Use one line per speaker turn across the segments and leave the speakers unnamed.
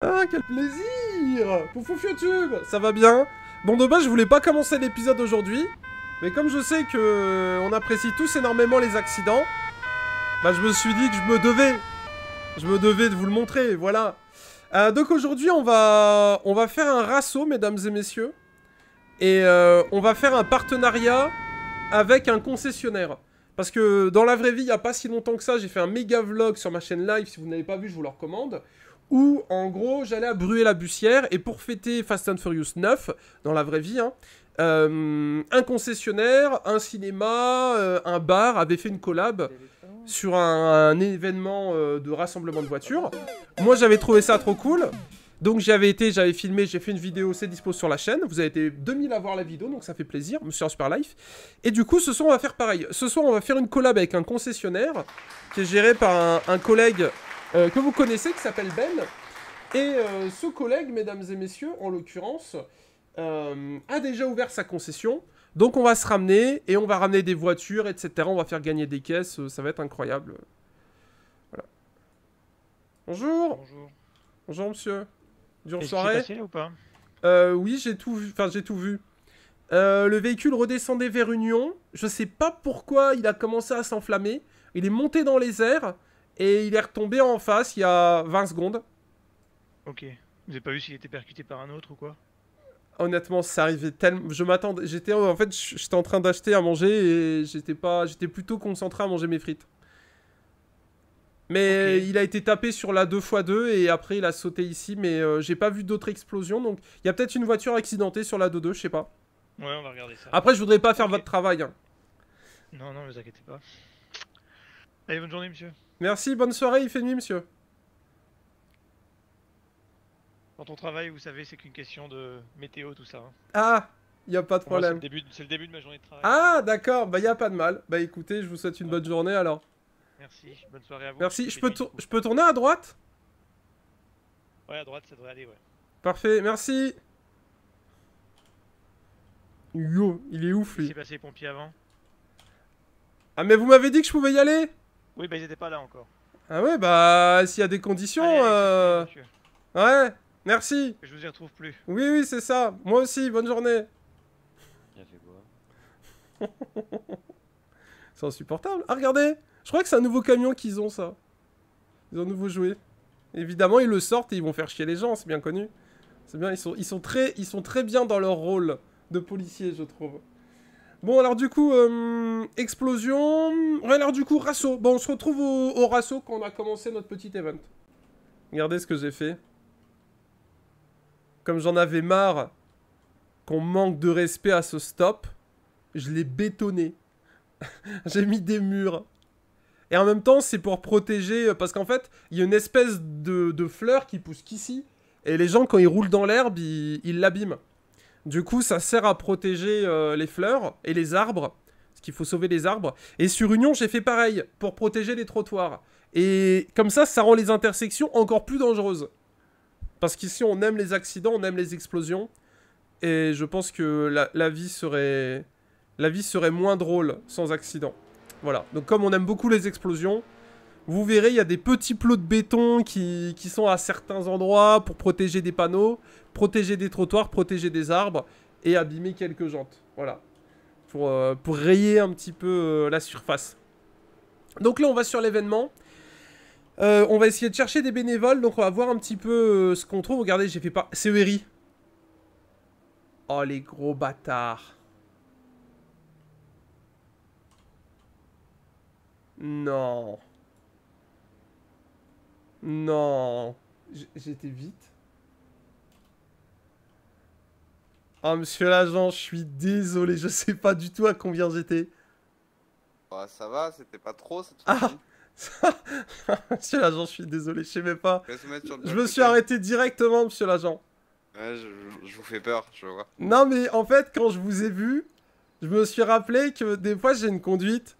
Ah, quel plaisir Poufouf YouTube Ça va bien Bon, de base, je voulais pas commencer l'épisode aujourd'hui, mais comme je sais que euh, on apprécie tous énormément les accidents, bah je me suis dit que je me devais Je me devais de vous le montrer, voilà euh, Donc aujourd'hui, on va, on va faire un rasso, mesdames et messieurs, et euh, on va faire un partenariat avec un concessionnaire. Parce que dans la vraie vie, il a pas si longtemps que ça, j'ai fait un méga vlog sur ma chaîne live, si vous n'avez pas vu, je vous le recommande, où en gros j'allais à bruer la bussière et pour fêter Fast and Furious 9, dans la vraie vie, hein, euh, un concessionnaire, un cinéma, euh, un bar avait fait une collab sur un, événement euh, de rassemblement de voitures. Moi j'avais trouvé ça trop cool. Donc j'avais été, j'avais filmé, j'ai fait une vidéo, c'est dispo sur la chaîne. Vous avez été 2000 à voir la vidéo, donc ça fait plaisir, Monsieur Super Life. Et du coup, ce soir, on va faire pareil. Ce soir, on va faire une collab avec un concessionnaire qui est géré par un collègue euh, que vous connaissez, qui s'appelle Ben. Et euh, ce collègue, mesdames et messieurs, en l'occurrence, euh, a déjà ouvert sa concession. Donc on va se ramener et on va ramener des voitures, etc. On va faire gagner des caisses, ça va être incroyable. Voilà. Bonjour. Bonjour. Bonjour monsieur. Dure soirée. Passé, ou pas Oui, j'ai tout vu. Enfin, j'ai tout vu. le véhicule redescendait vers Union. Je ne sais pas pourquoi il a commencé à s'enflammer. Il est monté dans les airs et il est retombé en face il y a 20 secondes. Ok. Vous avez pas vu s'il était percuté par un autre ou quoi Honnêtement, ça arrivait tellement. Je m'attendais. J'étais en fait, j'étais en train d'acheter à manger et j'étais pas. J'étais plutôt concentré à manger mes frites. Mais il a été tapé sur la 2x2 et après il a sauté ici. Mais euh, j'ai pas vu d'autres explosions. Donc il y a peut-être une voiture accidentée sur la 2-2, x je sais pas.
Ouais, on va regarder ça. Après, je
voudrais pas faire votre travail. Hein.
Non, non, ne vous inquiétez pas. Allez, bonne journée, monsieur.
Merci, bonne soirée, il fait nuit, monsieur.
Quand on travaille, vous savez, c'est qu'une question de météo, tout ça. Hein. Ah, il a pas de problème. C'est le, début de ma journée de travail.
Ah, d'accord, bah il a pas de mal. Bah écoutez, je vous souhaite une bonne journée alors.
Merci, bonne soirée à vous. Merci, je peux,
je peux tourner à droite
Ouais, à droite, ça devrait aller, ouais.
Parfait, merci. Yo, il est ouf lui. Il
passé pompiers avant.
Ah mais vous m'avez dit que je pouvais y aller oui, bah ils étaient pas là encore. Ah ouais, bah s'il y a des conditions... Euh, ouais, merci. Je vous y retrouve plus. Oui, oui, c'est ça. Moi aussi, bonne journée. Ça fait quoi C'est insupportable. Ah, regardez Je crois que c'est un nouveau camion qu'ils ont, ça. Ils ont un nouveau jouet. Évidemment, ils le sortent et ils vont faire chier les gens, c'est bien connu. C'est bien, ils sont, ils, sont très, ils sont très bien dans leur rôle de policiers, je trouve. Bon, alors du coup, euh, explosion. Ouais, alors du coup, Rasso. Bon, on se retrouve au, au Rasso quand on a commencé notre petit event. Regardez ce que j'ai fait. Comme j'en avais marre qu'on manque de respect à ce stop, je l'ai bétonné. j'ai mis des murs. Et en même temps, c'est pour protéger... Euh, parce qu'en fait, il y a une espèce de, de fleur qui pousse qu'ici. Et les gens, quand ils roulent dans l'herbe, ils l'abîment. Du coup, ça sert à protéger euh, les fleurs et les arbres, parce qu'il faut sauver les arbres. Et sur Union, j'ai fait pareil, pour protéger les trottoirs. Et comme ça, ça rend les intersections encore plus dangereuses. Parce qu'ici, on aime les accidents, on aime les explosions. Et je pense que la, vie serait... La vie serait moins drôle sans accident. Voilà. Donc comme on aime beaucoup les explosions, vous verrez, il y a des petits plots de béton qui, sont à certains endroits pour protéger des panneaux, protéger des trottoirs, protéger des arbres et abîmer quelques jantes. Voilà. Pour, euh, pour rayer un petit peu euh, la surface. Donc là, on va sur l'événement. Euh, on va essayer de chercher des bénévoles. Donc on va voir un petit peu ce qu'on trouve. Regardez, j'ai fait pas... C'est Eri. Oh, les gros bâtards. Non. Non. J'étais vite. Ah, monsieur l'agent, je suis désolé, je sais pas du tout à combien j'étais.
Bah, ça va, c'était pas trop.
Ah Monsieur l'agent, je suis désolé, je sais même pas. Je me suis arrêté directement, monsieur l'agent. je, vous fais peur, je vois. Non, mais en fait, quand je vous ai vu, je me suis rappelé que des fois j'ai une conduite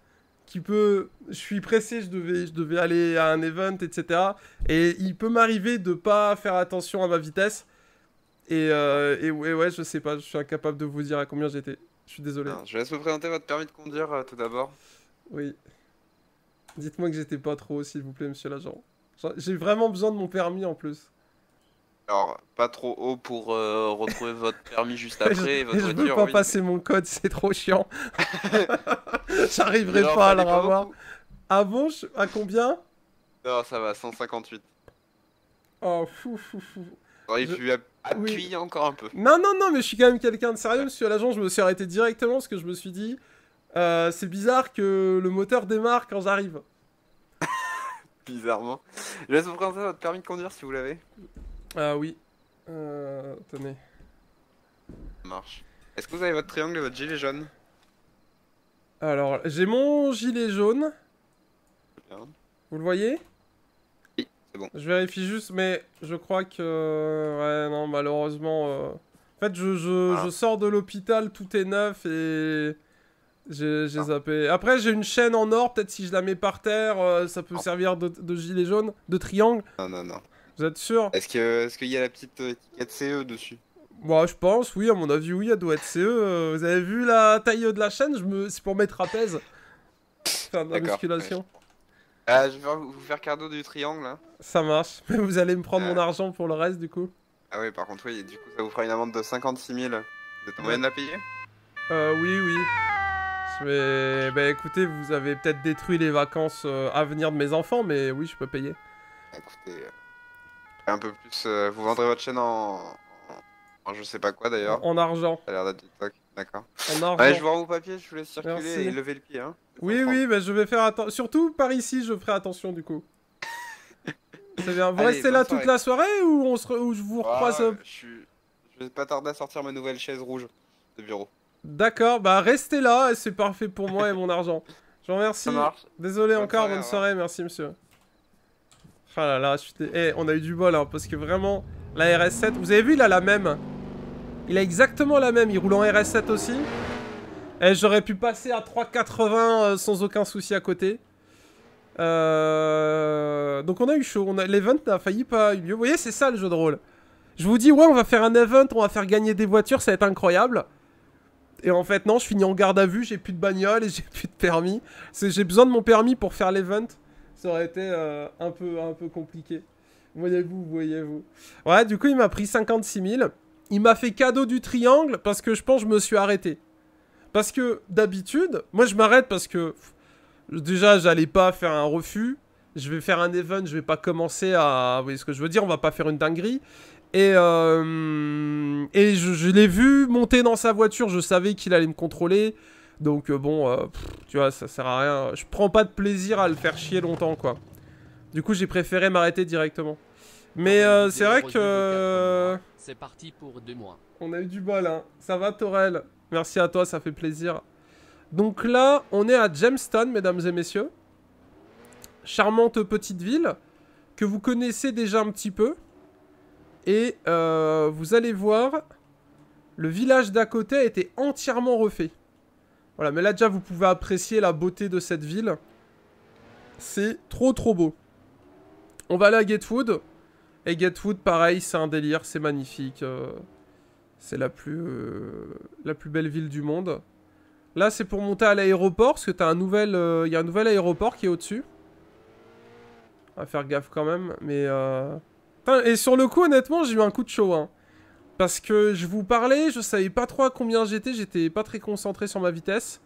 qui peut. Je suis pressé, je devais, je devais aller à un event, etc. Et il peut m'arriver de pas faire attention à ma vitesse. Euh, et, ouais, ouais, je sais pas, je suis incapable de vous dire à combien j'étais. Je suis désolé. Ah, je laisse
vous présenter votre permis de conduire euh, tout d'abord.
Oui. Dites-moi que j'étais pas trop, s'il vous plaît, monsieur l'agent. J'ai vraiment besoin de mon permis en plus.
Alors, pas trop haut pour euh, retrouver votre permis juste après. je, votre pas passer mon code,
c'est trop chiant. J'arriverai pas à le revoir. Ah bon, à combien
Non, ça va, 158.
Oh, fou, fou, fou.
il appuyer encore un peu. Non,
non, non, mais je suis quand même quelqu'un de sérieux, monsieur l'agent. Je me suis arrêté directement parce que je me suis dit, euh, c'est bizarre que le moteur démarre quand j'arrive
bizarrement. Je laisse vous présenter votre permis de conduire si vous l'avez.
Ah oui. Euh, tenez.
Marche. Est-ce que vous avez votre triangle et votre
gilet jaune Alors, j'ai mon gilet jaune. Vous le voyez Oui, c'est bon. Je vérifie juste, mais je crois que... Ouais, non, malheureusement... Euh, en fait, je, je, ah. je sors de l'hôpital, tout est neuf et... J'ai ah. zappé. Après, j'ai une chaîne en or, peut-être si je la mets par terre, euh, ça peut servir de gilet jaune, de triangle.
Non, non, non. Vous êtes sûr Est-ce qu'il est qu'il y a la petite euh, étiquette CE dessus
Moi, je pense, oui, à mon avis, oui, elle doit être CE. Euh, vous avez vu la taille euh, de la chaîne me... C'est pour mettre à Faire de la musculation.
Ah, je vais vous faire cadeau du triangle. Hein.
Ça marche. Mais vous allez me prendre mon argent pour le reste, du coup.
Ah oui, par contre, oui, du coup, ça vous fera une amende de 56 000. Vous êtes en moyen de la payer
Euh, oui, oui. Mais, bah écoutez, vous avez peut-être détruit les vacances à venir de mes enfants, mais oui, je peux payer.
Écoutez un peu plus. Euh, vous vendrez votre chaîne en... je sais pas quoi d'ailleurs. En argent. Ça a l'air d'être D'accord. En argent. je vous rends vos papiers, je vous laisse circuler et lever le pied. Hein.
Oui, oui, mais je vais faire attention. Surtout par ici, je ferai attention du coup. C'est bien.
Vous restez là toute la
soirée ou, on se ou je vous ah, recroise euh,
je, vais pas tarder à sortir ma nouvelle chaise rouge de bureau.
D'accord, bah restez là, c'est parfait pour moi et mon argent. Je vous remercie. Désolé encore, bonne soirée, merci monsieur. Ah là là, eh, on a eu du bol, hein, parce que vraiment, la RS7, vous avez vu, il a la même. Il a exactement la même, il roule en RS7 aussi. Et eh, j'aurais pu passer à 3,80 euh, sans aucun souci à côté. Euh, donc on a eu chaud, on l'event n'a failli pas eu lieu. Vous voyez, c'est ça le jeu de rôle. Je vous dis, ouais, on va faire un event, on va faire gagner des voitures, ça va être incroyable. Et en fait, non, je finis en garde à vue, j'ai plus de bagnole et j'ai plus de permis. J'ai besoin de mon permis pour faire l'event ça aurait été euh, un, peu, un peu compliqué. Voyez-vous, voyez-vous. Ouais, du coup, il m'a pris 56 000. Il m'a fait cadeau du triangle parce que je pense que je me suis arrêté. Parce que d'habitude, moi je m'arrête parce que déjà j'allais pas faire un refus. Je vais faire un event, je vais pas commencer à. Vous voyez ce que je veux dire On va pas faire une dinguerie. Et, euh, et je l'ai vu monter dans sa voiture, je savais qu'il allait me contrôler. Donc euh, bon, euh, tu vois, ça sert à rien. Je prends pas de plaisir à le faire chier longtemps, quoi. Du coup, j'ai préféré m'arrêter directement. Mais euh, c'est vrai que... C'est parti pour deux mois. On a eu du bol, hein. Ça va, Torel Merci à toi, ça fait plaisir. Donc là, on est à Jamestown, mesdames et messieurs. Charmante petite ville que vous connaissez déjà un petit peu. Et vous allez voir, le village d'à côté a été entièrement refait. Voilà, mais là déjà vous pouvez apprécier la beauté de cette ville. C'est trop trop beau. On va aller à Gatewood. Et Gatewood, pareil, c'est un délire, c'est magnifique. Euh, c'est la, plus, euh, la plus belle ville du monde. Là, c'est pour monter à l'aéroport, parce que t'as un nouvel... Euh, il y a un nouvel aéroport qui est au-dessus. On va faire gaffe quand même, mais... et sur le coup, honnêtement, j'ai eu un coup de chaud, hein. Parce que je vous parlais, je savais pas trop à combien j'étais, j'étais pas très concentré sur ma vitesse.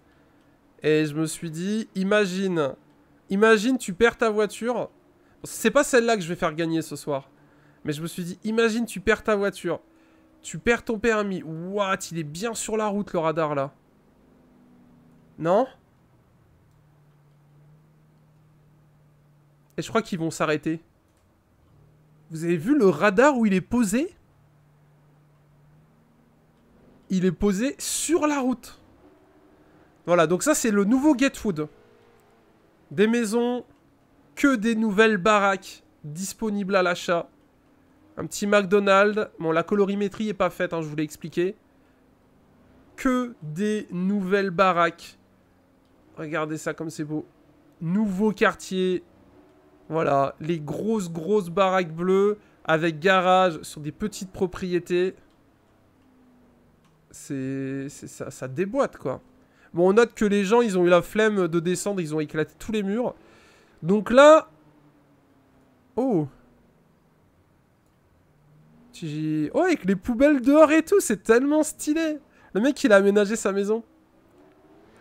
Et je me suis dit, imagine, imagine tu perds ta voiture. C'est pas celle-là que je vais faire gagner ce soir. Mais je me suis dit, imagine tu perds ta voiture. Tu perds ton permis. What, il est bien sur la route le radar là. Non Et je crois qu'ils vont s'arrêter. Vous avez vu le radar où il est posé il est posé sur la route. Voilà, donc ça c'est le nouveau Gatewood. Food. Des maisons, que des nouvelles baraques disponibles à l'achat. Un petit McDonald's. Bon, la colorimétrie est pas faite, hein, je vous l'ai expliqué. Que des nouvelles baraques. Regardez ça comme c'est beau. Nouveau quartier. Voilà, les grosses grosses baraques bleues avec garage sur des petites propriétés. C'est ça, ça déboîte, quoi. Bon, on note que les gens, ils ont eu la flemme de descendre, ils ont éclaté tous les murs. Donc là... Oh Oh, avec les poubelles dehors et tout, c'est tellement stylé Le mec, il a aménagé sa maison.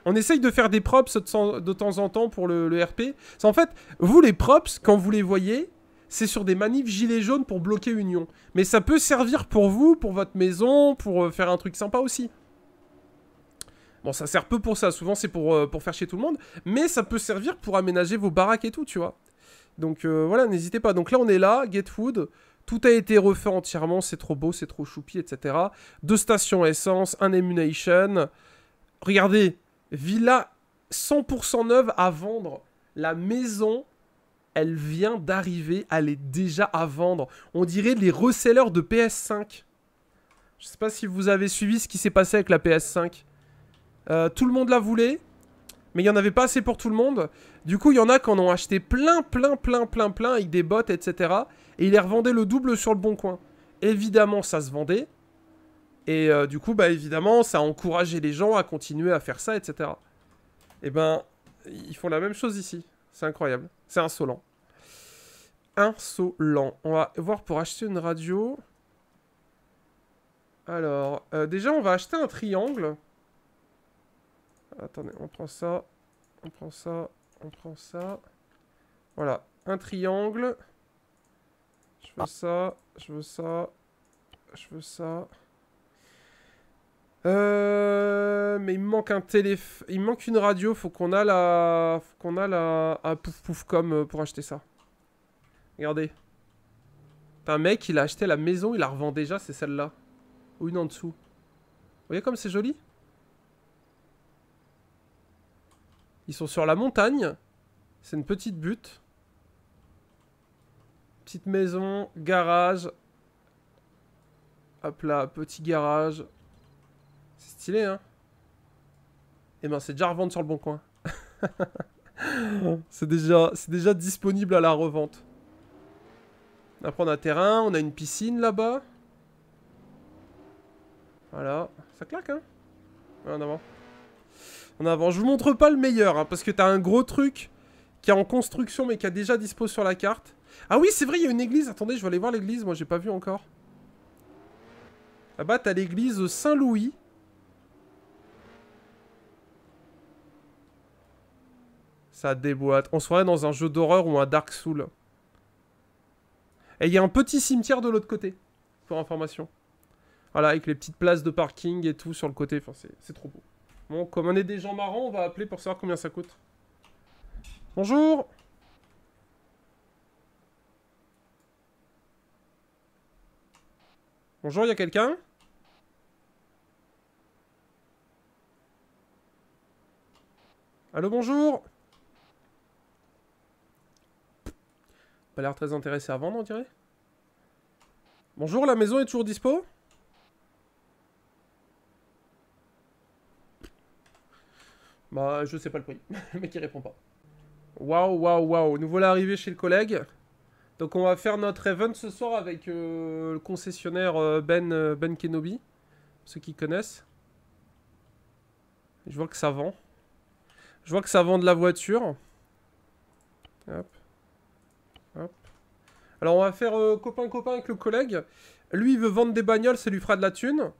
On essaye de faire des props de temps en temps pour le, RP. C'est en fait, vous les props, quand vous les voyez, c'est sur des manifs gilets jaunes pour bloquer Union. Mais ça peut servir pour vous, pour votre maison, pour euh, faire un truc sympa aussi. Bon, ça sert peu pour ça, souvent c'est pour, euh, pour faire chez tout le monde, mais ça peut servir pour aménager vos baraques et tout, tu vois. Donc euh, voilà, n'hésitez pas. Donc là, on est là, Get Food, tout a été refait entièrement, c'est trop beau, c'est trop choupi, etc. Deux stations essence, un emulation. Regardez, villa 100% neuve à vendre. La maison elle vient d'arriver, elle est déjà à vendre. On dirait les resellers de PS5. Je sais pas si vous avez suivi ce qui s'est passé avec la PS5. Euh, tout le monde la voulait, mais il n'y en avait pas assez pour tout le monde. Du coup, il y en a qui en ont acheté plein, plein, plein, plein, plein avec des bottes, etc. Et ils les revendaient le double sur le bon coin. Évidemment, ça se vendait. Et euh, du coup, bah évidemment, ça a encouragé les gens à continuer à faire ça, etc. Et eh ben, ils font la même chose ici. C'est incroyable. C'est insolent. Insolent. On va voir pour acheter une radio. Alors, euh, déjà, on va acheter un triangle. Attendez, on prend ça. On prend ça. On prend ça. Voilà, un triangle. Je veux ah. ça. Je veux ça. Je veux ça. Euh, mais il me manque un téléphone. Il me manque une radio. Faut qu'on a la. Faut qu'on a la. pouf pouf com euh, pour acheter ça. Regardez. Un mec, il a acheté la maison, il la revend déjà, c'est celle-là. Ou une en dessous. Vous voyez comme c'est joli Ils sont sur la montagne. C'est une petite butte. Petite maison, garage. Hop là, petit garage. C'est stylé, hein Eh ben, c'est déjà à revendre sur le bon coin. c'est déjà, déjà disponible à la revente. Après, on a un terrain, on a une piscine là-bas. Voilà. Ça claque, hein En avant. En avant. Je vous montre pas le meilleur, hein, parce que t'as un gros truc qui est en construction, mais qui a déjà dispo sur la carte. Ah oui, c'est vrai, il y a une église. Attendez, je vais aller voir l'église. Moi, j'ai pas vu encore. Là-bas, t'as l'église Saint-Louis. Ça déboîte. On serait dans un jeu d'horreur ou un Dark Soul. Et il y a un petit cimetière de l'autre côté, pour information. Voilà, avec les petites places de parking et tout sur le côté. Enfin, c'est trop beau. Bon, comme on est des gens marrants, on va appeler pour savoir combien ça coûte. Bonjour Bonjour, il y a quelqu'un Allô, bonjour l'air très intéressé à vendre, on dirait. Bonjour, la maison est toujours dispo Bah, je sais pas le prix. mais qui répond pas. Waouh, waouh, waouh. Nous voilà arrivés chez le collègue. Donc, on va faire notre event ce soir avec euh, le concessionnaire euh, Ben, euh, ben Kenobi. Ceux qui connaissent. Je vois que ça vend. Je vois que ça vend de la voiture. Alors on va faire copain-copain euh, avec le collègue. Lui, il veut vendre des bagnoles, ça lui fera de la thune.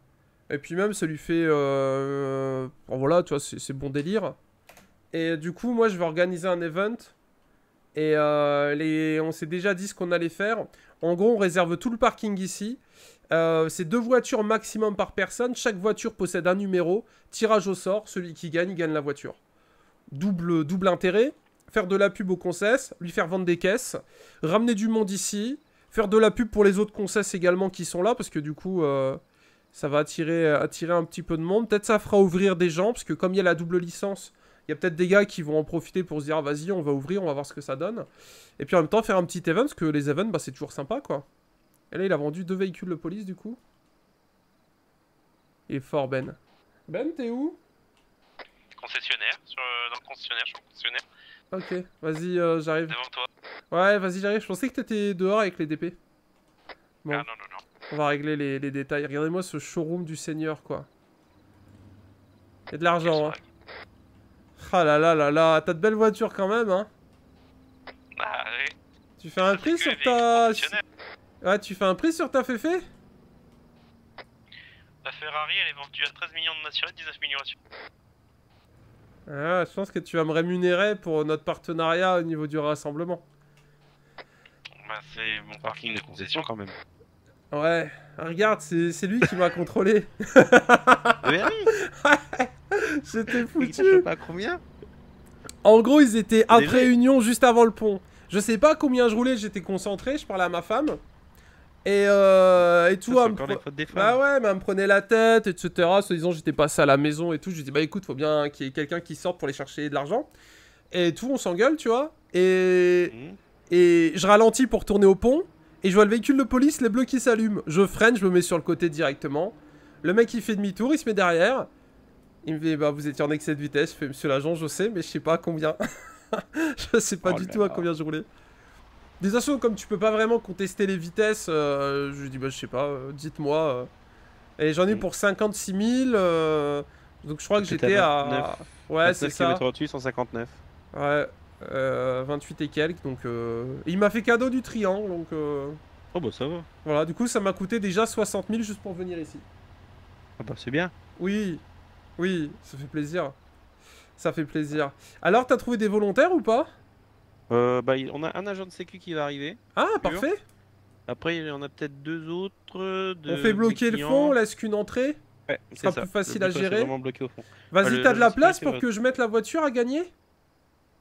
Et puis même, ça lui fait... Euh, voilà, tu vois, c'est bon délire. Et du coup, moi, je vais organiser un event. Et euh, on s'est déjà dit ce qu'on allait faire. En gros, on réserve tout le parking ici. c'est deux voitures maximum par personne. Chaque voiture possède un numéro. Tirage au sort. Celui qui gagne, gagne la voiture. Double, double intérêt faire de la pub au concesses, lui faire vendre des caisses, ramener du monde ici, faire de la pub pour les autres concesses également qui sont là, parce que du coup, euh, ça va attirer, attirer un petit peu de monde. Peut-être ça fera ouvrir des gens, parce que comme il y a la double licence, il y a peut-être des gars qui vont en profiter pour se dire ah, vas-y, on va ouvrir, on va voir ce que ça donne. Et puis en même temps, faire un petit event, parce que les events, bah, c'est toujours sympa, quoi. Et là, il a vendu deux véhicules de police, du coup. Il est fort, Ben. Ben, t'es où
Concessionnaire, euh, dans le concessionnaire, je suis concessionnaire.
Ok, vas-y, euh, j'arrive. Devant toi. Ouais, vas-y, j'arrive. Je pensais que t'étais dehors avec les DP. Bon. Ah, non, non, non. On va régler les, détails. Regardez-moi ce showroom du seigneur, quoi. Et de l'argent, hein. Ah là là là là, t'as de belles voitures quand même, hein. Bah, oui. Tu fais un prix sur ta... Ouais, ah, tu fais un prix sur ta Féfé
La Ferrari, elle est vendue à 13 millions de nationaux, 19 millions de rations.
Ah, je pense que tu vas me rémunérer pour notre partenariat au niveau du rassemblement.
Bah, c'est mon parking de concession quand même.
Ouais, ah, regarde, c'est lui qui m'a contrôlé. Mais oui J'étais foutu pas combien En gros, ils étaient après union, juste avant le pont. Je sais pas combien je roulais, j'étais concentré, je parlais à ma femme. Et, euh, et tout. bah ouais, mais me prenait la tête, etc. Se disant j'étais passé à la maison et tout. Je lui dis bah écoute, faut bien qu'il y ait quelqu'un qui sorte pour aller chercher de l'argent. Et tout, on s'engueule, tu vois. Et, mhm. et je ralentis pour tourner au pont. Et je vois le véhicule de police, les bleus qui s'allument. Je freine, je me mets sur le côté directement. Le mec il fait demi-tour, il se met derrière. Il me dit bah vous étiez en excès de vitesse. Je fais monsieur l'agent, je sais, mais je sais pas combien. je sais pas oh du tout à combien je roulais. Des assauts, comme tu peux pas vraiment contester les vitesses, euh, je dis, bah, je sais pas, euh, dites-moi. Euh. Et j'en ai mm. pour 56 000. donc je crois que j'étais à. ouais, c'est ça. 159. Ouais, 28 et quelques. Donc, il m'a fait cadeau du triangle. Donc, Oh, bah ça va. Voilà, du coup, ça m'a coûté déjà 60 000 juste pour venir ici. Ah, bah c'est bien. Oui, oui, ça fait plaisir. Ça fait plaisir. Alors, t'as trouvé des volontaires ou pas euh, bah, on a un agent de sécu qui va arriver. Ah, parfait Après, il y en a peut-être deux autres. on fait bloquer le fond, on laisse qu'une entrée Ouais, c'est pas plus facile à gérer. Vas-y, t'as de la place pour que je mette la voiture à gagner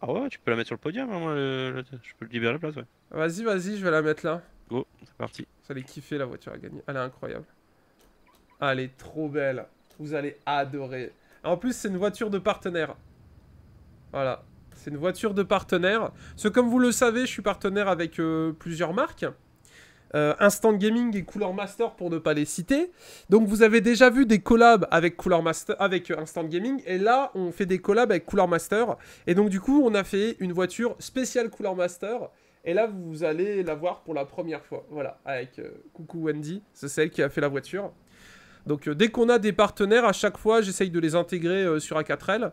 Ah ouais, tu peux la mettre sur le podium, hein, moi, je peux libérer la place, Vas-y, vas-y, je vais la mettre là. Go, c'est parti. Vous allez kiffer la voiture à gagner, elle est incroyable. elle est trop belle, vous allez adorer. En plus, c'est une voiture de partenaire. Voilà, c'est une voiture de partenaire. comme vous le savez, je suis partenaire avec euh, plusieurs marques. Euh, Instant Gaming et Cooler Master pour ne pas les citer. Donc vous avez déjà vu des collabs avec Master, avec euh, Instant Gaming, et là on fait des collabs avec Cooler Master. Et donc du coup on a fait une voiture spéciale Cooler Master. Et là vous allez la voir pour la première fois. Voilà, avec coucou Wendy, c'est celle qui a fait la voiture. Donc dès qu'on a des partenaires, à chaque fois j'essaye de les intégrer sur A4L.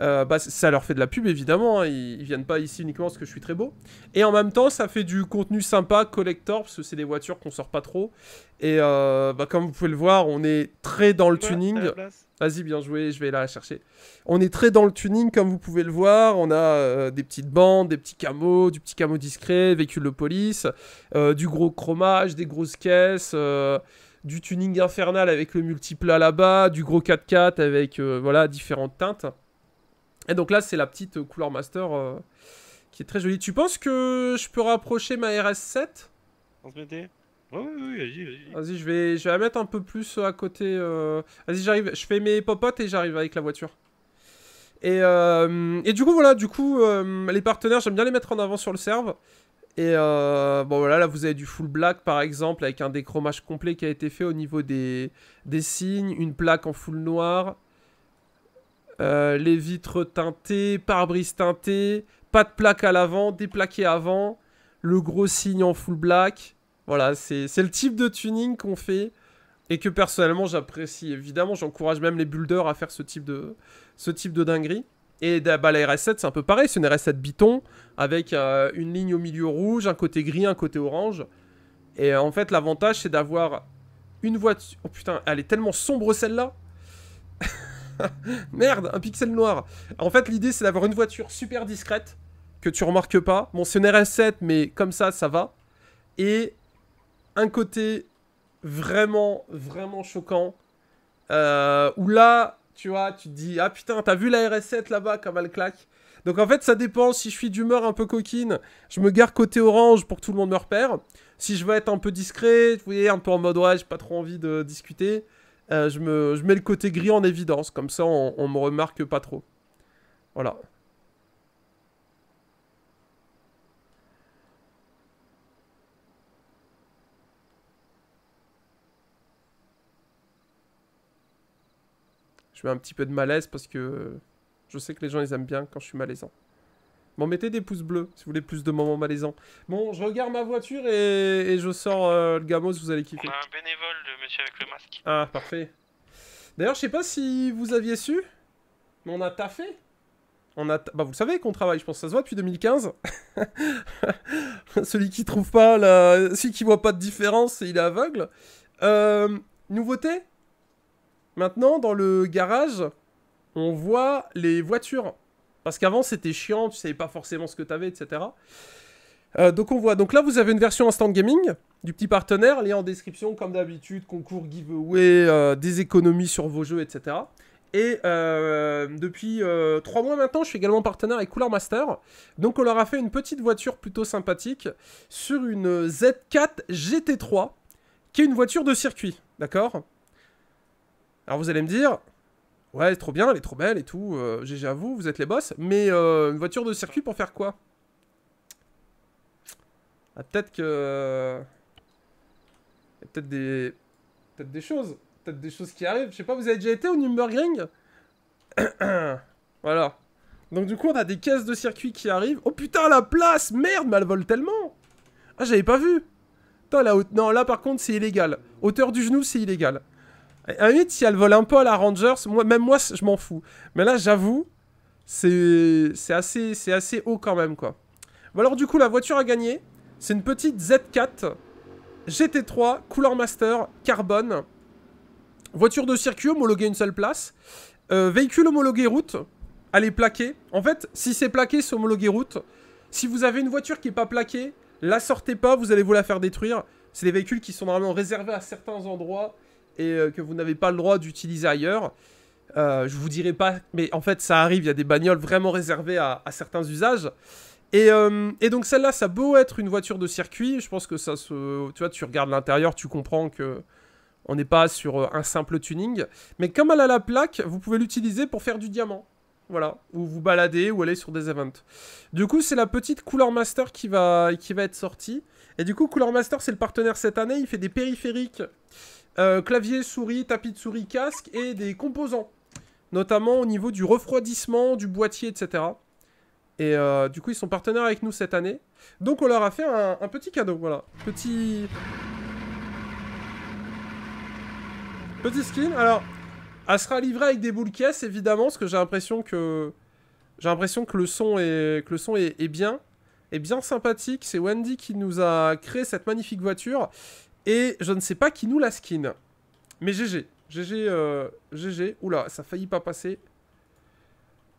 Euh, bah, ça leur fait de la pub évidemment, hein. ils, viennent pas ici uniquement parce que je suis très beau. Et en même temps, ça fait du contenu sympa, collector, parce que c'est des voitures qu'on sort pas trop. Et euh, bah, comme vous pouvez le voir, on est très dans le tuning. Vas-y, bien joué, je vais la chercher. On est très dans le tuning, comme vous pouvez le voir. On a euh, des petites bandes, des petits camos, du petit camo discret, véhicule de police, du gros chromage, des grosses caisses du tuning infernal avec le multiple là-bas, du gros 4x4 avec voilà différentes teintes. Et donc là, c'est la petite couleur master euh, qui est très jolie. Tu penses que je peux rapprocher ma RS7 Oui, oui, oui, vas-y, vas-y. Vas-y, je vais, je vais la mettre un peu plus euh, à côté. Euh, vas-y, j'arrive. Je fais mes popotes et j'arrive avec la voiture. Et, du coup, voilà, du coup, les partenaires, j'aime bien les mettre en avant sur le serve. Et bon, voilà, là, vous avez du full black, par exemple, avec un décromage complet qui a été fait au niveau des, des signes, une plaque en full noir. Euh, les vitres teintées, pare-brise teinté, pas de plaque à l'avant, déplaqué avant, le gros signe en full black. Voilà, c'est le type de tuning qu'on fait et que personnellement j'apprécie. Évidemment, j'encourage même les builders à faire ce type de, ce type de dinguerie. Et bah, la RS7, c'est un peu pareil, c'est une RS7 biton avec euh, une ligne au milieu rouge, un côté gris, un côté orange. Et euh, en fait, l'avantage c'est d'avoir une voiture. Oh putain, elle est tellement sombre celle-là! Merde, un pixel noir. En fait, l'idée, c'est d'avoir une voiture super discrète que tu remarques pas. Bon, c'est une RS7, mais comme ça, ça va. Et un côté vraiment, vraiment choquant. Euh, où là, tu vois, tu dis Ah putain, t'as vu la RS7 là-bas, comme elle claque. Donc en fait, ça dépend. Si je suis d'humeur un peu coquine, je me garde côté orange pour que tout le monde me repère. Si je veux être un peu discret, vous voyez, un peu en mode Ouais, j'ai pas trop envie de discuter. Euh, je, mets le côté gris en évidence, comme ça on, me remarque pas trop. Voilà. Je mets un petit peu de malaise parce que je sais que les gens les aiment bien quand je suis malaisant. Bon, mettez des pouces bleus si vous voulez plus de moments malaisants. Bon, je regarde ma voiture et, je sors euh, le gamos, vous allez kiffer. a un bénévole, le monsieur avec le masque. Ah, parfait. D'ailleurs, je sais pas si vous aviez su, mais on a taffé. On a bah, vous le savez qu'on travaille, je pense que ça se voit depuis 2015. celui qui trouve pas, la... celui qui voit pas de différence, il est aveugle. Euh, nouveauté Maintenant, dans le garage, on voit les voitures parce qu'avant, c'était chiant, tu savais pas forcément ce que tu avais, etc. Euh, donc on voit. Donc là, vous avez une version instant gaming du petit partenaire, lien en description, comme d'habitude, concours, giveaway, euh, des économies sur vos jeux, etc. Et euh, depuis 3 mois maintenant, je suis également partenaire avec Cooler Master. Donc on leur a fait une petite voiture plutôt sympathique sur une Z4 GT3, qui est une voiture de circuit, d'accord Alors vous allez me dire, Ouais, elle est trop bien, elle est trop belle et tout. j'ai euh, GG vous, êtes les boss. Mais euh, une voiture de circuit pour faire quoi ah, Peut-être que. Euh, peut-être des. Peut-être des choses. Peut-être des choses qui arrivent. Je sais pas, vous avez déjà été au Nürburgring Voilà. Donc, du coup, on a des caisses de circuit qui arrivent. Oh putain, la place Merde, mais elle vole tellement Ah, j'avais pas vu Putain, là, haute... non, là par contre, c'est illégal. Hauteur du genou, c'est illégal. Un si elle vole un peu à la Rangers, moi, même moi, je m'en fous. Mais là, j'avoue, c'est assez, c'est assez haut quand même, quoi. alors du coup, la voiture à gagner, c'est une petite Z4 GT3 Couleur Master Carbone. Voiture de circuit homologuée une seule place. Euh, véhicule homologué route. Elle est plaquée. En fait, si c'est plaqué, c'est homologué route. Si vous avez une voiture qui n'est pas plaquée, la sortez pas, vous allez vous la faire détruire. C'est des véhicules qui sont normalement réservés à certains endroits et euh, que vous n'avez pas le droit d'utiliser ailleurs. Euh, je vous dirai pas, mais en fait ça arrive, il y a des bagnoles vraiment réservées à, certains usages. Euh, et, donc celle-là, ça beau être une voiture de circuit, je pense que ça se... Tu vois, tu regardes l'intérieur, tu comprends que on n'est pas sur un simple tuning. Mais comme elle a la plaque, vous pouvez l'utiliser pour faire du diamant. Voilà, ou vous balader, ou aller sur des events. Du coup, c'est la petite Cooler Master qui va, qui va être sortie. Et du coup, Cooler Master, c'est le partenaire cette année, il fait des périphériques euh, clavier, souris, tapis de souris, casque et des composants. Notamment au niveau du refroidissement, du boîtier, etc. Et euh, du coup, ils sont partenaires avec nous cette année. Donc, on leur a fait un, petit cadeau, voilà. Petit... Petit skin. Alors, elle sera livrée avec des boules caisses, évidemment, parce que j'ai l'impression que... J'ai l'impression que le son est, que le son est bien. Est bien sympathique. C'est Wendy qui nous a créé cette magnifique voiture. Et je ne sais pas qui nous la skin. Mais GG. GG, euh, GG. Oula, ça a failli pas passer.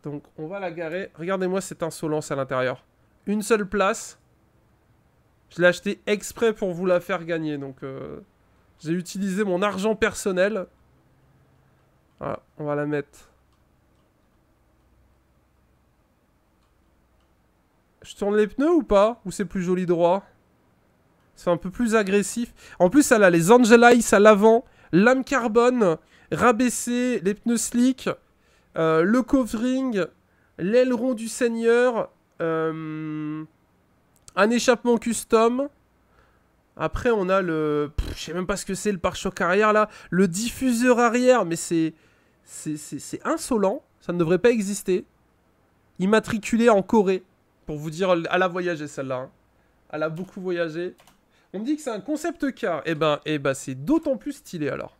Donc, on va la garer. Regardez-moi cette insolence à l'intérieur. Une seule place. Je l'ai acheté exprès pour vous la faire gagner. Donc, euh, j'ai utilisé mon argent personnel. Voilà, on va la mettre. Je tourne les pneus ou pas Ou c'est plus joli droit c'est un peu plus agressif. En plus, elle a les Angel à l'avant, lame carbone, rabaisser les pneus slick, euh, le covering, l'aileron du seigneur, euh, un échappement custom. Après, on a le... Je sais même pas ce que c'est le pare-choc arrière, là. Le diffuseur arrière, mais c'est... C'est insolent. Ça ne devrait pas exister. Immatriculé en Corée. Pour vous dire, elle a voyagé, celle-là. Hein. Elle a beaucoup voyagé. On me dit que c'est un concept car. Eh ben, eh ben, c'est d'autant plus stylé alors.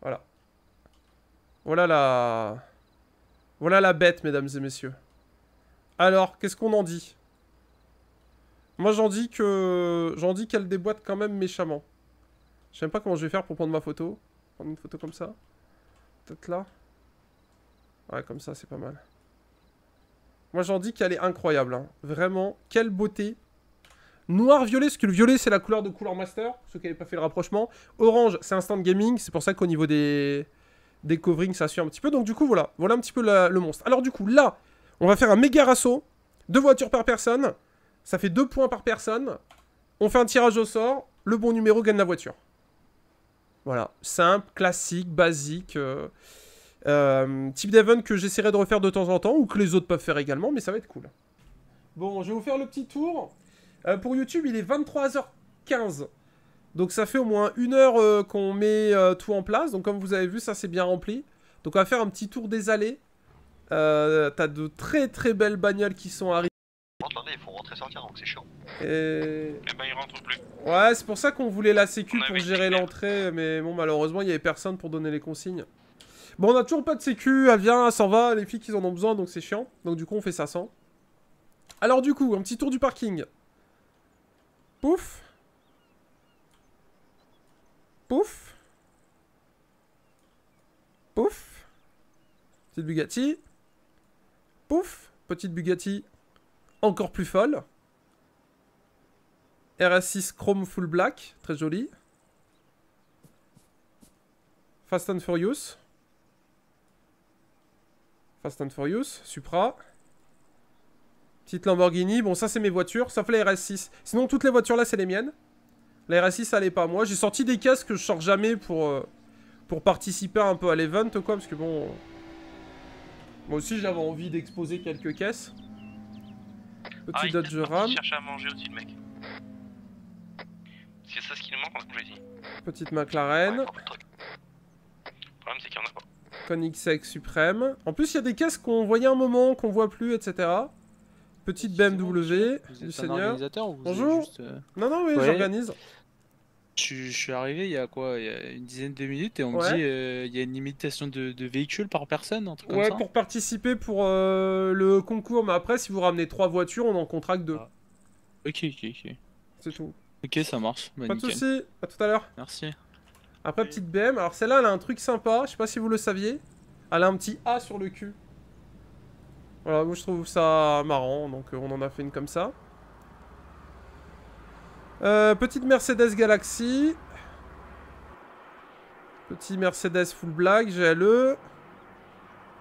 Voilà. Voilà la... Voilà la bête, mesdames et messieurs. Alors, qu'est-ce qu'on en dit Moi, j'en dis que... J'en dis qu'elle déboîte quand même méchamment. Je sais pas comment je vais faire pour prendre ma photo. Prendre une photo comme ça. Peut-être là. Ouais, comme ça, c'est pas mal. Moi, j'en dis qu'elle est incroyable. Hein. Vraiment, quelle beauté Noir-violet, parce que le violet, c'est la couleur de couleur Master, ceux qui n'avaient pas fait le rapprochement. Orange, c'est Instant Gaming, c'est pour ça qu'au niveau des... des coverings, ça suit un petit peu. Donc du coup, voilà, voilà un petit peu le monstre. Alors du coup, là, on va faire un méga rasso. Deux voitures par personne. Ça fait deux points par personne. On fait un tirage au sort. Le bon numéro gagne la voiture. Voilà. Simple, classique, basique. Euh, euh, type d'event que j'essaierai de refaire de temps en temps ou que les autres peuvent faire également, mais ça va être cool. Bon, je vais vous faire le petit tour. Euh, pour YouTube, il est 23h15. Donc ça fait au moins une heure euh, qu'on met euh, tout en place. Donc comme vous avez vu, ça c'est bien rempli. Donc on va faire un petit tour des allées. T'as de très très belles bagnoles qui sont arrivées.
Oh, il faut rentrer sortir donc c'est chiant.
Et... Eh ben, ils plus. Ouais, c'est pour ça qu'on voulait la sécu pour gérer l'entrée, mais bon malheureusement il y avait personne pour donner les consignes. Bon, on a toujours pas de sécu, elle vient, s'en va, les filles ils en ont besoin donc c'est chiant. Donc du coup on fait ça sans. Alors du coup, un petit tour du parking. Pouf. Pouf. Pouf. Petite Bugatti. Pouf. Petite Bugatti encore plus folle. RS6 Chrome Full Black, très joli. Fast and Furious. Fast and Furious, Supra. Petite Lamborghini. Bon, ça, c'est mes voitures, sauf la RS6. Sinon, toutes les voitures là, c'est les miennes. La RS6, elle est pas moi. J'ai sorti des caisses que je sors jamais pour, euh, pour participer un peu à l'event, quoi. Parce que bon. Moi aussi, j'avais envie d'exposer quelques caisses. Petit ah, Dodge Ram. Petite McLaren. le problème, c'est qu'il y en a pas. Suprême. En plus, il y a des caisses qu'on voyait un moment, qu'on voit plus, etc. Petite BMW du Seigneur. Bonjour. Juste... Euh, non, non, oui, j'organise. Je, suis arrivé il y a quoi Il y a une dizaine de minutes et on me dit qu'il euh, il y a une limitation de, véhicules par personne, ouais, pour participer pour euh, le concours, mais après, si vous ramenez trois voitures, on en contracte deux. Ah. Ok, ok, ok. C'est tout. Ok, ça marche. Bah, pas de soucis, à tout à l'heure. Merci. Après, petite BM. Alors, celle-là, elle a un truc sympa, je sais pas si vous le saviez. Elle a un petit A sur le cul. Voilà, moi je trouve ça marrant, donc euh, on en a fait une comme ça. Euh, petite Mercedes Galaxy. Petit Mercedes full black, GLE.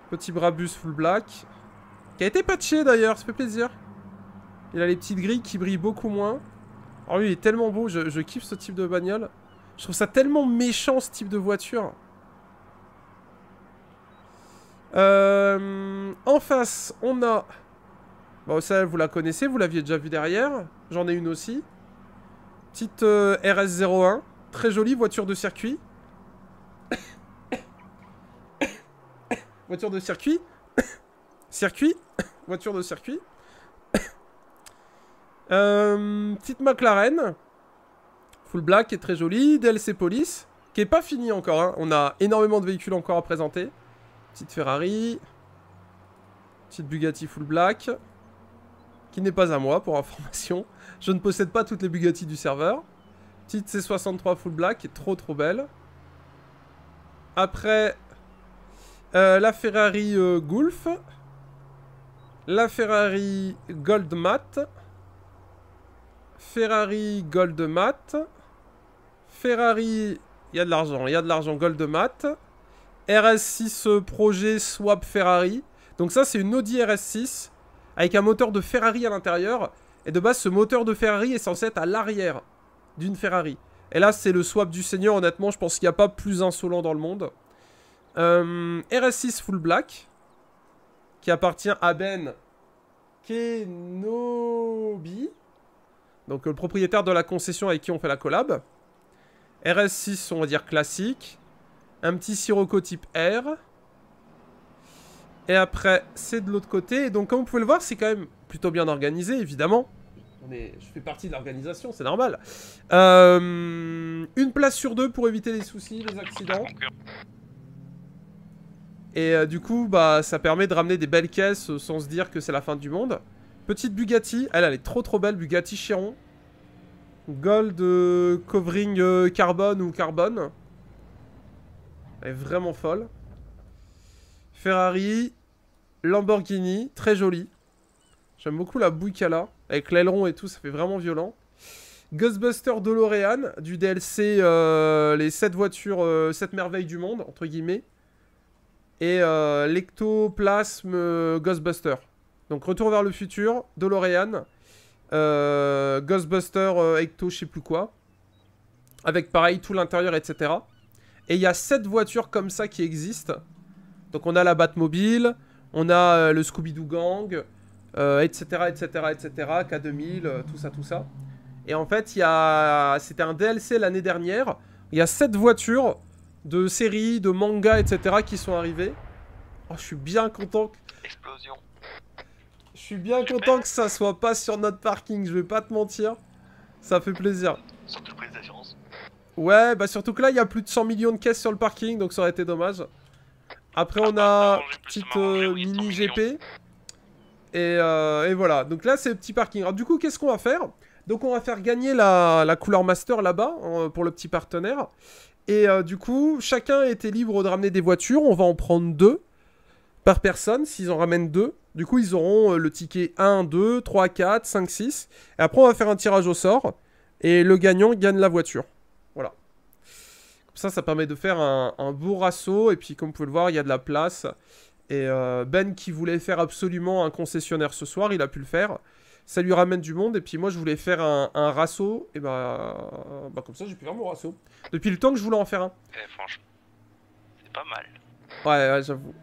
Petit Brabus full black. Qui a été patché d'ailleurs, ça fait plaisir. Il a les petites grilles qui brillent beaucoup moins. Oh lui, il est tellement beau, je kiffe ce type de bagnole. Je trouve ça tellement méchant ce type de voiture. Euh, en face, on a... Bon, ça, vous la connaissez, vous l'aviez déjà vue derrière. J'en ai une aussi. Petite euh, RS01. Très jolie voiture de circuit. voiture de circuit. circuit. voiture de circuit. Euh, petite McLaren. Full black qui est très jolie. DLC Police. Qui est pas fini encore. Hein. On a énormément de véhicules encore à présenter. Petite Ferrari. Petite Bugatti full black. Qui n'est pas à moi, pour information. Je ne possède pas toutes les Bugatti du serveur. Petite C63 full black, est trop trop belle. Après, euh, la Ferrari euh, Gulf. La Ferrari Gold Matte. Ferrari Gold Matte. Ferrari, il y a de l'argent, il y a de l'argent Gold Matte. RS6 euh, projet swap Ferrari. Donc ça, c'est une Audi RS6 avec un moteur de Ferrari à l'intérieur. Et de base, ce moteur de Ferrari est censé être à l'arrière d'une Ferrari. Et là, c'est le swap du Seigneur. Honnêtement, je pense qu'il n'y a pas plus insolent dans le monde. Euh, RS6 Full Black, qui appartient à Ben Kenobi, donc euh, le propriétaire de la concession avec qui on fait la collab. RS6, on va dire classique. Un petit Sirocco type R. Et après, c'est de l'autre côté. Et donc, comme vous pouvez le voir, c'est quand même plutôt bien organisé, évidemment. On est... Je fais partie de l'organisation, c'est normal. Euh, une place sur deux pour éviter les soucis, les accidents. Et euh, du coup, bah, ça permet de ramener des belles caisses sans se dire que c'est la fin du monde. Petite Bugatti. Elle, elle est trop trop belle, Bugatti Chiron. Gold euh, covering carbone ou carbone. Elle est vraiment folle. Ferrari, Lamborghini, très joli J'aime beaucoup la bouille qu'elle Avec l'aileron et tout, ça fait vraiment violent. Ghostbuster DeLorean, du DLC euh, Les 7 voitures, 7 euh, merveilles du monde, entre guillemets. Et euh, l'ectoplasme euh, Ghostbuster. Donc Retour vers le futur, DeLorean, Ghostbuster Ecto, je sais plus quoi. Avec pareil tout l'intérieur, etc. Et il y a 7 voitures comme ça qui existent. Donc on a la Batmobile, on a euh, le Scooby-Doo Gang, etc., etc., etc., K2000, tout ça, tout ça. Et en fait, c'était un DLC l'année dernière. Il y a 7 voitures de séries, de manga, etc. qui sont arrivées. Oh, je suis bien content que... Explosion. Je suis bien content que ça soit pas sur notre parking, je vais pas te mentir. Ça fait plaisir. Ouais, bah surtout que là, il y a plus de 100 millions de caisses sur le parking, donc ça aurait été dommage. Après, on a ah, petite euh, mini GP. Euh, et, voilà, donc là, c'est le petit parking. Alors, du coup, qu'est-ce qu'on va faire Donc, on va faire gagner la, couleur master là-bas pour le petit partenaire. Et euh, du coup, chacun était libre de ramener des voitures. On va en prendre deux par personne s'ils en ramènent deux. Du coup, ils auront le ticket 1, 2, 3, 4, 5, 6. Et après, on va faire un tirage au sort. Et le gagnant gagne la voiture. Ça, ça permet de faire un, beau rassaut. Et puis, comme vous pouvez le voir, il y a de la place. Et euh, Ben, qui voulait faire absolument un concessionnaire ce soir, il a pu le faire. Ça lui ramène du monde. Et puis, moi, je voulais faire un, un Et bah, bah, comme ça, j'ai pu faire mon rasso. Depuis le temps que je voulais en faire un. Eh, franchement, c'est pas mal. Ouais, ouais, j'avoue.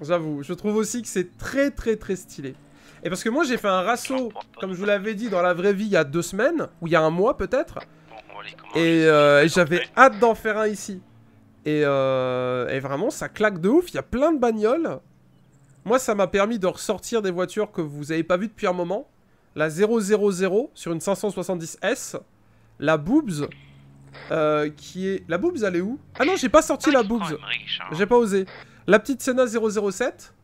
J'avoue. Je trouve aussi que c'est très, très, très stylé. Et parce que moi, j'ai fait un rasso, comme je vous l'avais dit, dans la vraie vie, il y a deux semaines, ou il y a un mois peut-être. Et, euh, j'avais hâte d'en faire un ici. Euh, et, vraiment, ça claque de ouf. Il y a plein de bagnoles. Moi, ça m'a permis de ressortir des voitures que vous n'avez pas vues depuis un moment. La 000 sur une 570S. La Boobs. Euh, qui est... La Boobs, elle est où Ah non, j'ai pas sorti ah, la Boobs. Hein. J'ai pas osé. La petite Senna 007.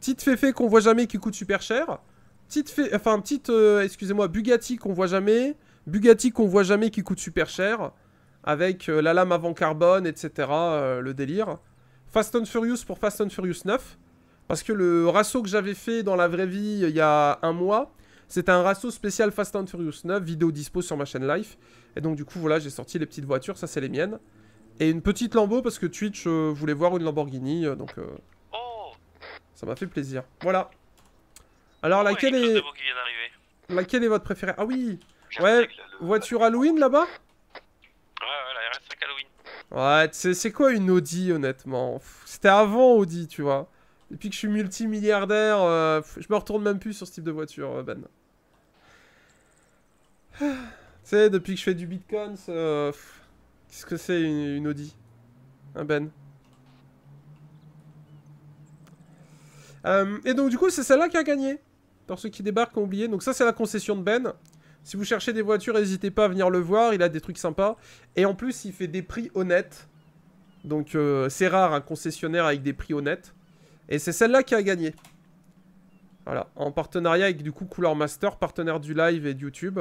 Petite Féfé qu'on voit jamais qui coûte super cher. Petite Enfin, petite... Excusez-moi, Bugatti qu'on voit jamais. Bugatti qu'on voit jamais qui coûte super cher, avec euh, la lame avant carbone, etc. Euh, le délire. Fast and Furious pour Fast and Furious 9. Parce que le rasso que j'avais fait dans la vraie vie euh, il y a un mois, c'était un rasso spécial Fast and Furious 9, vidéo dispo sur ma chaîne life. Et donc du coup voilà, j'ai sorti les petites voitures, ça c'est les miennes. Et une petite Lambo parce que Twitch voulait voir une Lamborghini, donc oh. ça m'a fait plaisir. Voilà. Alors oh, laquelle est... Laquelle est votre préférée Ah oui Ouais, voiture Halloween là-bas Ouais,
ouais, la RS5
Halloween. Ouais, c'est quoi une Audi, honnêtement C'était avant Audi, tu vois. Depuis que je suis multimilliardaire, euh, je me retourne même plus sur ce type de voiture, euh, Ben. Tu sais, depuis que je fais du Bitcoin, ce euh, qu'est-ce que c'est une, Audi Un hein, Ben Et donc, du coup, c'est celle-là qui a gagné. Pour ceux qui débarquent, ont oublié. Donc ça, c'est la concession de Ben. Si vous cherchez des voitures, n'hésitez pas à venir le voir. Il a des trucs sympas. Et en plus, il fait des prix honnêtes. Donc, euh, c'est rare un concessionnaire avec des prix honnêtes. Et c'est celle-là qui a gagné. Voilà. En partenariat avec, du coup, Couleur Master, partenaire du live et de YouTube.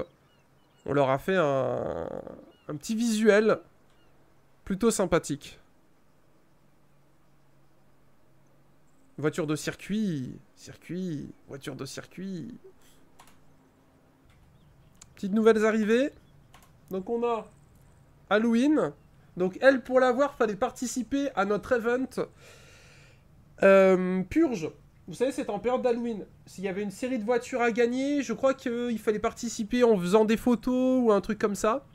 On leur a fait un, un petit visuel plutôt sympathique. Voiture de circuit, circuit, voiture de circuit de nouvelles arrivées. Donc on a Halloween. Donc elle, pour l'avoir, fallait participer à notre event euh, Purge. Vous savez, c'est en période d'Halloween. S'il y avait une série de voitures à gagner, je crois qu'il euh, fallait participer en faisant des photos ou un truc comme ça.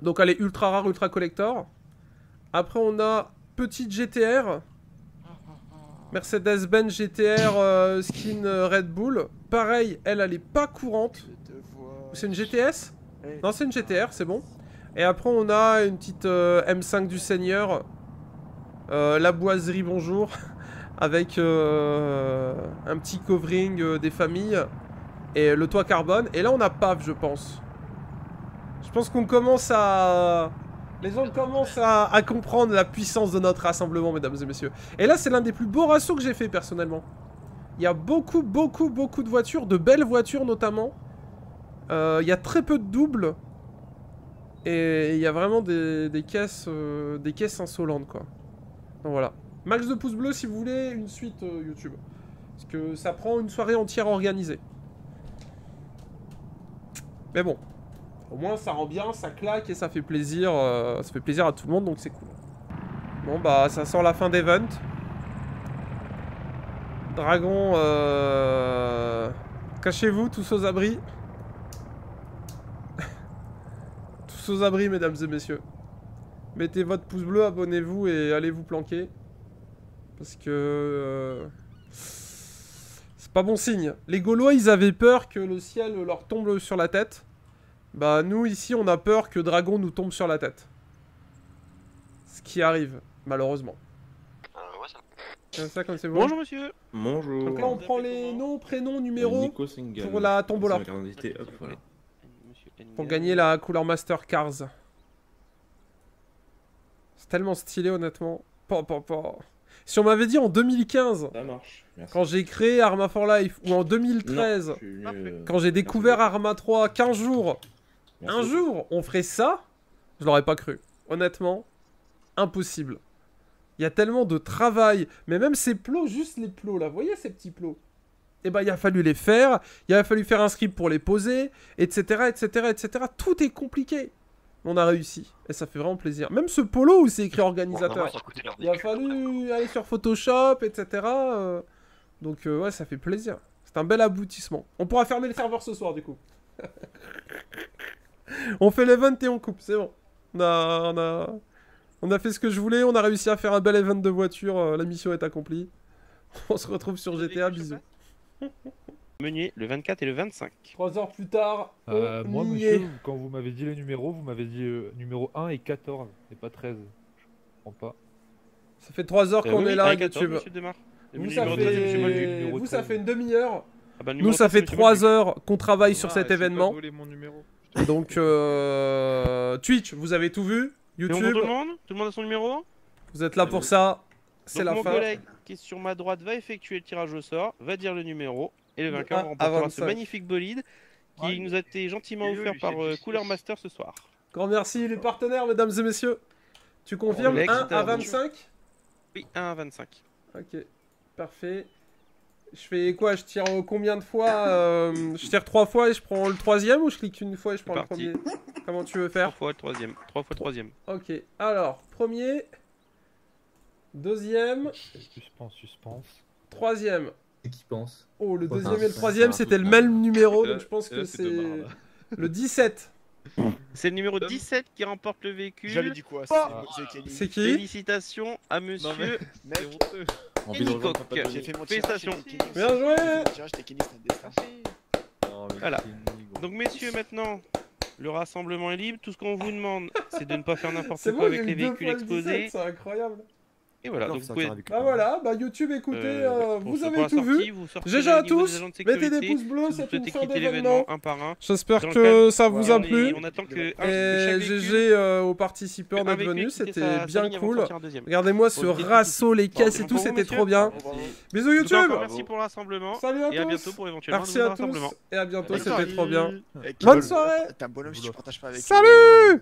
Donc elle est ultra rare, ultra collector. Après, on a petite GTR. Mercedes-Benz GTR euh, skin Red Bull. Pareil, elle, elle pas courante. C'est une GTS Non, c'est une GTR, c'est bon. Et après, on a une petite euh, M5 du Seigneur. Euh, la boiserie, bonjour. Avec euh, un petit covering des familles. Et le toit carbone. Et là, on a PAV, je pense. Je pense qu'on commence à... Les gens commencent à, comprendre la puissance de notre rassemblement, mesdames et messieurs. Et là, c'est l'un des plus beaux rassemblements que j'ai fait, personnellement. Il y a beaucoup, beaucoup, beaucoup de voitures, de belles voitures notamment. Il euh, y a très peu de doubles. Et il y a vraiment des, caisses, euh, des caisses insolentes, quoi. Donc voilà. Max de pouces bleus si vous voulez une suite euh, YouTube. Parce que ça prend une soirée entière organisée. Mais bon. Au moins ça rend bien, ça claque et ça fait plaisir. ça fait plaisir à tout le monde donc c'est cool. Bon bah ça sent la fin d'event. Dragon, cachez-vous tous aux abris. aux abris mesdames et messieurs. Mettez votre pouce bleu, abonnez-vous et allez vous planquer. Parce que... Euh, c'est pas bon signe. Les Gaulois, ils avaient peur que le ciel leur tombe sur la tête. Bah nous, ici, on a peur que Dragon nous tombe sur la tête. Ce qui arrive, malheureusement. Euh, Bonjour monsieur. Bonjour. là on prend les noms, prénoms, numéros pour la tombola. Pour gagner la couleur Master Cars. C'est tellement stylé, honnêtement. Si on m'avait dit en 2015, quand j'ai créé Arma for Life, ou en 2013, euh, quand j'ai découvert Arma 3, qu'un jours, un jour, on ferait ça, je l'aurais pas cru. Honnêtement, impossible. Il y a tellement de travail, mais même ces plots, juste les plots là, vous voyez ces petits plots eh ben, il a fallu les faire, il a fallu faire un script pour les poser, etc., etc., etc. Tout est compliqué. On a réussi, et ça fait vraiment plaisir. Même ce polo où c'est écrit organisateur, il a fallu hein. aller sur Photoshop, etc. Euh. Donc euh, ouais, ça fait plaisir. C'est un bel aboutissement. On pourra fermer le serveur ce soir, du coup. on fait l'event et on coupe, c'est bon. On a, on, a, on a fait ce que je voulais, on a réussi à faire un bel event de voiture, euh, la mission est accomplie. On se retrouve sur GTA, bisous. Meunier, le 24 et le 25. Trois heures plus tard. Euh, moi, monsieur, quand vous m'avez dit les numéros, vous m'avez dit euh, numéro 1 et 14, et pas 13. Je comprends pas. Ça fait trois heures euh, qu'on est là, ah, Vous, ça fait... vous ça fait... une demi-heure. Ah, bah, Nous, ça fait 3 heures qu'on travaille sur ah, cet événement. Donc, euh... Twitch, vous avez tout vu YouTube. Tout le monde a son numéro Vous êtes là pour ça c'est mon collègue
qui est sur ma droite va effectuer le tirage au sort, va dire le numéro, et le vainqueur avoir ah, ce magnifique bolide qui nous a été gentiment offert par
euh, Cooler Master ce soir. Grand merci les partenaires, mesdames et messieurs. Tu confirmes 1 à 25 Oui, 1 à 25. Ok, parfait. Je fais quoi Je tire combien de fois euh, Je tire 3 fois et je prends le troisième ou je clique une fois et je prends le premier Comment tu veux faire 3 fois le troisième. Trois fois le troisième. Ok, alors, premier. Deuxième. Suspense, suspense. Troisième. Et qui
pense Oh, le deuxième et le troisième, c'était le même numéro, donc euh, je
pense euh, que c'est. Le 17. C'est le numéro 17 qui remporte le véhicule. J'avais dit quoi oh C'est qui
Félicitations à monsieur. Félicitations. Bien joué Voilà. Donc, messieurs, maintenant,
le rassemblement est libre. Tout ce qu'on vous demande, c'est de ne pas faire n'importe quoi avec les véhicules exposés. C'est incroyable. Et voilà, donc vous Ah voilà, bah YouTube, écoutez, euh, euh, vous avez tout vu. GG à tous, mettez des pouces bleus, ça fait fin d'événement. Un par un. J'espère que ça vous a plu. et GG aux participants d'être venus, c'était bien cool. Regardez-moi ce rassaut, les caisses et tout, c'était trop bien. Bisous YouTube Merci pour l'assemblement. Salut à tous Merci à tous et à bientôt, c'était trop bien. Eh, Bonne
soirée Salut